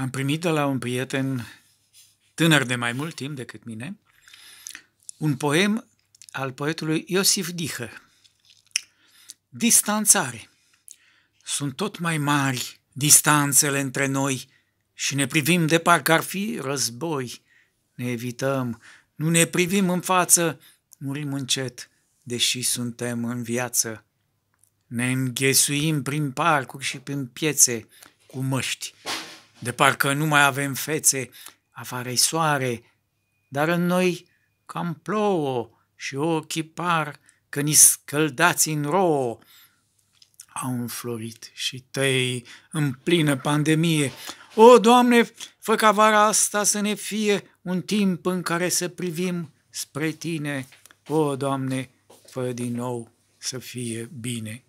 Am primit de la un prieten tânăr de mai mult timp decât mine, un poem al poetului Iosif Dihă. Distanțare. Sunt tot mai mari distanțele între noi și ne privim de parcă ar fi război. Ne evităm, nu ne privim în față, murim încet, deși suntem în viață. Ne înghesuim prin parcuri și prin piețe cu măști de parcă nu mai avem fețe, afară soare, dar în noi cam plouă și ochii par că ni scăldați în rouă. Au înflorit și tăi în plină pandemie. O, Doamne, fă ca vara asta să ne fie un timp în care să privim spre Tine. O, Doamne, fă din nou să fie bine.